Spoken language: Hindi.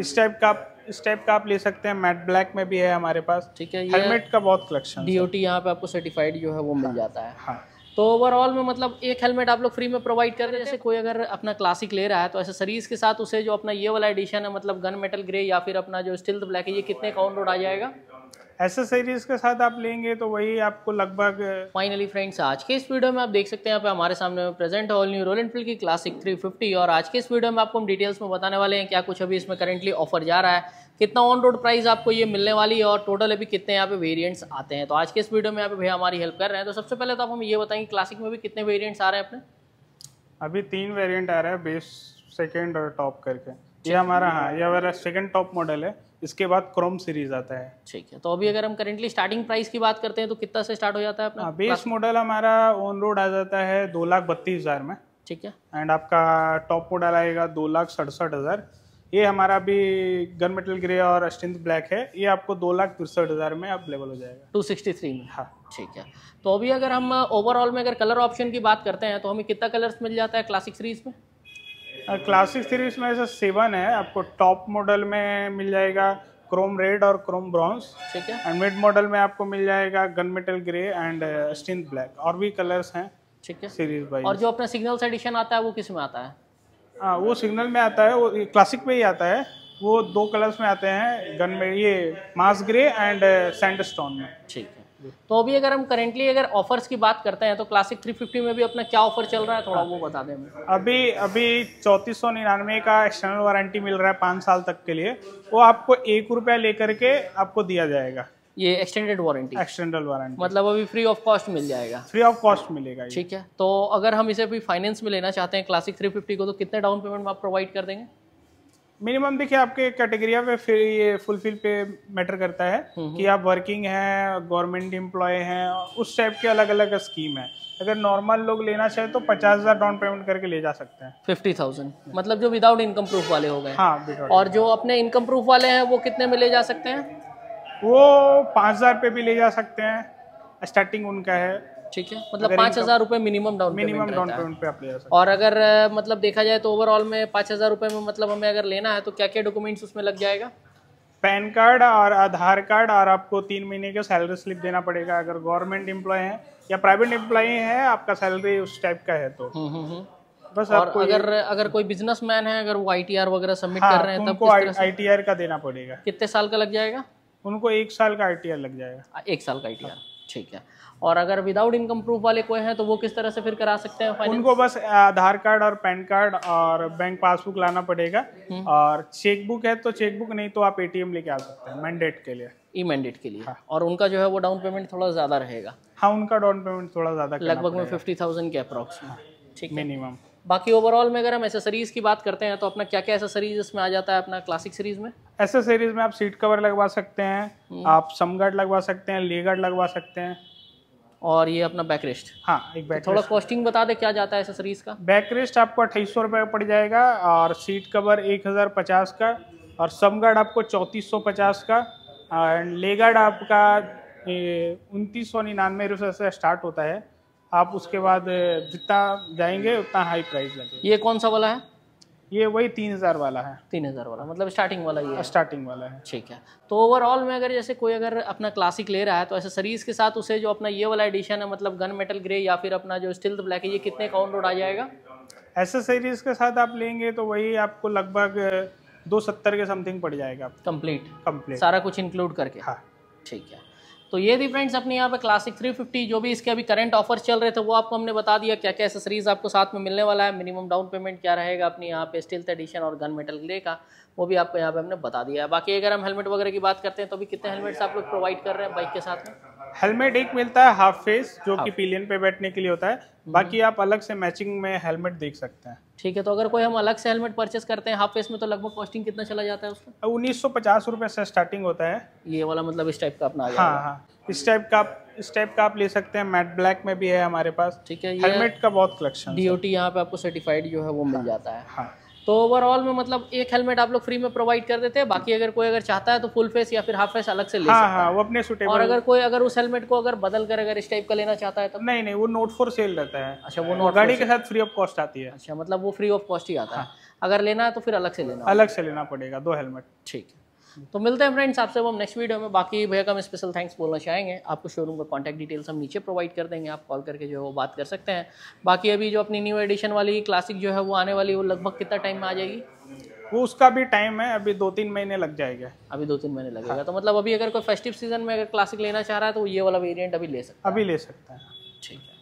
इस टाइप का इस टाइप का आप ले सकते हैं मैट ब्लैक में भी है हमारे पास ठीक है हेलमेट का बहुत कलेक्शन टी यहाँ पे आपको सर्टिफाइड जो है वो मिल हाँ, जाता है हाँ तो ओवरऑल में मतलब एक हेलमेट आप लोग फ्री में प्रोवाइड कर रहे हैं जैसे कोई अगर अपना क्लासिक ले रहा है तो ऐसे सरीज के साथ उसे जो अपना ये वाला एडिशन है मतलब गन मेटल ग्रे या फिर अपना जो स्टिल ब्लैक है ये कितने काउंट रोड आ जाएगा एसेसरीज के साथ आप लेंगे तो वही आपको लगभग फाइनली फ्रेंड्स आज के इस वीडियो में आप देख सकते हैं यहाँ पे हमारे सामने में present all new Royal Enfield की क्लासिक 350 और आज के इस वीडियो में आपको हम डिटेल्स में बताने वाले हैं क्या कुछ अभी इसमें करेंटली ऑफर जा रहा है कितना ऑन रोड प्राइस आपको ये मिलने वाली है और टोटल अभी कितने यहाँ पे वेरियंट्स आते हैं तो आज के इस वीडियो में यहाँ पे भैया हमारी हेल्प कर रहे हैं तो सबसे पहले तो आप हम ये बताएंगे क्लासिक में भी कितने वेरियंट्स आ रहे हैं अपने अभी तीन वेरियंट आ रहे हैं बेस सेकेंड और टॉप करके ये अच्छा। हमारा हाँ ये हमारा सेकेंड टॉप मॉडल है इसके बाद क्रोम सीरीज आता है ठीक है तो अभी अगर हम करेंटली स्टार्टिंग प्राइस की बात करते हैं तो कितना से स्टार्ट हो जाता है अपना बेस हाँ, मॉडल हमारा ऑन रोड आ जाता है दो लाख बत्तीस हज़ार में ठीक है एंड आपका टॉप मॉडल आएगा दो लाख सड़सठ हज़ार ये हमारा अभी गन मेटल ग्रे और अस्टिंद ब्लैक है ये आपको दो लाख तिरसठ हज़ार में अवेलेबल हो जाएगा टू सिक्सटी थ्री में हाँ ठीक है तो अभी अगर हम ओवरऑल में अगर कलर ऑप्शन की बात करते हैं तो हमें कितना कलर्स मिल जाता है क्लासिक सीरीज में क्लासिक सीरीज में ऐसा सेवन है आपको टॉप मॉडल में मिल जाएगा क्रोम रेड और क्रोम ब्रॉन्स ठीक है एंड मिड मॉडल में आपको मिल जाएगा gun metal grey and stealth black और भी कलर्स हैं ठीक है सीरीज बाई और जो अपना सिग्नल एडिशन आता है वो किस में आता है हाँ वो सिग्नल में आता है वो क्लासिक में ही आता है वो दो कलर्स में आते हैं गन में ये marsh grey and sand stone में ठीक है तो अभी अगर हम करेंटली अगर ऑफर्स की बात करते हैं तो क्लासिक 350 में भी अपना क्या ऑफर चल रहा है थोड़ा वो बता दें अभी अभी चौंतीस सौ निन्यानवे का एक्सटर्नल वारंटी मिल रहा है पाँच साल तक के लिए वो आपको एक रुपया लेकर के आपको दिया जाएगा ये एक्सटेंडेड वारंटी एक्सटेंडेड वारंटी मतलब अभी फ्री ऑफ कॉस्ट मिल जाएगा फ्री ऑफ कॉस्ट मिलेगा ठीक है तो अगर हम इसे भी फाइनेंस में लेना चाहते हैं क्लासिक 350 को तो कितने डाउन पेमेंट में आप प्रोवाइड कर देंगे मिनिमम देखिए आपके कैटेगरिया में फिर ये फुलफिल पे मैटर करता है हम्म, हम्म। कि आप वर्किंग हैं गवर्नमेंट एम्प्लॉय हैं उस टाइप के अलग अलग स्कीम है अगर नॉर्मल लोग लेना चाहे तो पचास हजार डाउन पेमेंट करके ले जा सकते हैं फिफ्टी थाउजेंड मतलब जो विदाउट इनकम प्रूफ वाले हो गए हाँ और जो अपने इनकम प्रूफ वाले हैं वो कितने में ले जा सकते हैं वो पाँच हजार पे भी ले जा सकते हैं स्टार्टिंग उनका है ठीक है मतलब पाँच हज़ार रुपये minimum down minimum down payment पे आप ले सकते और अगर मतलब देखा जाए तो ओवरऑल में पाँच हज़ार रुपये में मतलब हमें अगर लेना है तो क्या क्या डॉक्यूमेंट्स उसमें लग जाएगा पैन कार्ड और आधार कार्ड और आपको तीन महीने का सैलरी स्लिप देना पड़ेगा अगर गवर्नमेंट एम्प्लॉय है या प्राइवेट एम्प्लॉय है आपका सैलरी उस टाइप का है तो हम्म, हम्म, हम्म। बस और आपको अगर अगर कोई बिजनेसमैन है अगर वो आईटीआर वगैरह सबमिट हाँ, कर रहे हैं तब आईटीआर का देना पड़ेगा कितने साल का लग जाएगा उनको एक साल का आईटीआर लग जाएगा एक साल का आईटीआर हाँ। ठीक है और अगर विदाउट इनकम प्रूफ वाले कोई हैं तो वो किस तरह से फिर करा सकते हैं उनको बस आधार कार्ड और पैन कार्ड और बैंक पासबुक लाना पड़ेगा हम्म। और चेकबुक है तो चेकबुक नहीं तो आप एटीएम लेके आ सकते हैं मैंडेट के लिए ई मैंडेट के लिए हाँ। और उनका जो है वो डाउन पेमेंट थोड़ा ज़्यादा रहेगा हाँ उनका डाउन पेमेंट थोड़ा ज़्यादा लगभग में फिफ्टी थाउजेंड के अप्रोक्स हाँ, ठीक मिनिमम बाकी ओवरऑल में अगर हम एसेसरीज की बात करते हैं तो अपना क्या क्या एसेसरीज इसमें आ जाता है अपना क्लासिक सीरीज में एसेसरीज में आप सीट कवर लगवा सकते हैं हम्म। आप समगार्ड लगवा सकते हैं लेगर्ड लगवा सकते हैं और ये अपना बैक रेस्ट हाँ एक बैक तो थोड़ा कॉस्टिंग बता दे क्या जाता है एसेसरीज का रेस्ट आपको अट्ठाईस सौ रुपये का पड़ जाएगा और सीट कवर एक हज़ार पचास का और समगढ़ आपको चौंतीस सौ पचास का एंड लेगढ़ आपका उनतीस सौ निन्यानवे रुपये से स्टार्ट होता है आप उसके बाद जितना जाएंगे उतना हाई प्राइस लगेगा ये कौन सा वाला है ये वही तीन हज़ार वाला है तीन हज़ार वाला मतलब स्टार्टिंग वाला ये स्टार्टिंग वाला है ठीक है तो ओवरऑल में अगर जैसे कोई अगर अपना क्लासिक ले रहा है तो ऐसे सरीज के साथ उसे जो अपना ये वाला एडिशन है मतलब गन मेटल ग्रे या फिर अपना जो स्टिल ब्लैक तो है ये कितने का रोड आ जाएगा ऐसे सीरीज के साथ आप लेंगे तो वही आपको लगभग दो सत्तर के समथिंग पड़ जाएगा कंप्लीट कंप्लीट सारा कुछ इंक्लूड करके हाँ ठीक है तो ये थी फ्रेंड्स अपने यहाँ पे क्लासिक 350 जो भी इसके अभी करंट ऑफर चल रहे थे वो आपको हमने बता दिया क्या क्या एसेसरीज आपको साथ में मिलने वाला है मिनिमम डाउन पेमेंट क्या रहेगा अपने यहाँ पे स्टील एडिशन और गन मेटल ग्रे का वो भी आपको यहाँ पे हमने बता दिया है बाकी अगर हम हेलमेट वगैरह की बात करते हैं तो अभी कितने हेलमेट्स आप लोग प्रोवाइड कर रहे हैं बाइक के साथ में हेलमेट एक मिलता है हाफ फेस जो कि पिलियन पे बैठने के लिए होता है हम्म। बाकी आप अलग से मैचिंग में हेलमेट देख सकते हैं ठीक है तो अगर कोई हम अलग से हेलमेट परचेस करते हैं हाफ फेस में तो लगभग कॉस्टिंग कितना चला जाता है उसका उन्नीस सौ पचास रुपये से स्टार्टिंग होता है ये वाला मतलब इस टाइप का अपना हाँ हाँ इस टाइप का आप इस टाइप का आप ले सकते हैं मैट ब्लैक में भी है हमारे पास ठीक है हेलमेट का बहुत कलेक्शन डीओटी यहाँ पे आपको सर्टिफाइड जो है वो मिल हाँ, जाता है हाँ तो ओवरऑल में मतलब एक हेलमेट आप लोग फ्री में प्रोवाइड कर देते हैं बाकी अगर कोई अगर चाहता है तो फुल फेस या फिर हाफ फेस अलग से ले हाँ, सकता हाँ, वो अपने सुटेबल और अगर कोई अगर उस हेलमेट को अगर बदल कर अगर इस टाइप का लेना चाहता है तो नहीं नहीं वो नोट फोर सेल रहता है अच्छा वो नोट गाड़ी के साथ फ्री ऑफ कॉस्ट आती है अच्छा मतलब वो फ्री ऑफ कॉस्ट ही आता है हाँ। अगर लेना है तो फिर अलग से लेना अलग से लेना पड़ेगा दो हेलमेट ठीक है तो मिलते हैं फ्रेंड्स आपसे हम नेक्स्ट वीडियो में बाकी भैया का हम स्पेशल थैंक्स बोलना चाहेंगे आपको शोरूम का कॉन्टैक्ट डिटेल्स हम नीचे प्रोवाइड कर देंगे आप कॉल करके जो है वो बात कर सकते हैं बाकी अभी जो अपनी न्यू एडिशन वाली क्लासिक जो है वो आने वाली वो लगभग कितना टाइम में आ जाएगी वो उसका भी टाइम है अभी दो तीन महीने लग जाएगा अभी दो तीन महीने लगेगा हाँ। तो मतलब अभी अगर कोई फेस्टिव सीजन में अगर क्लासिक लेना चाह रहा है तो ये वाला वेरिएंट अभी ले सकता है अभी ले सकता है ठीक है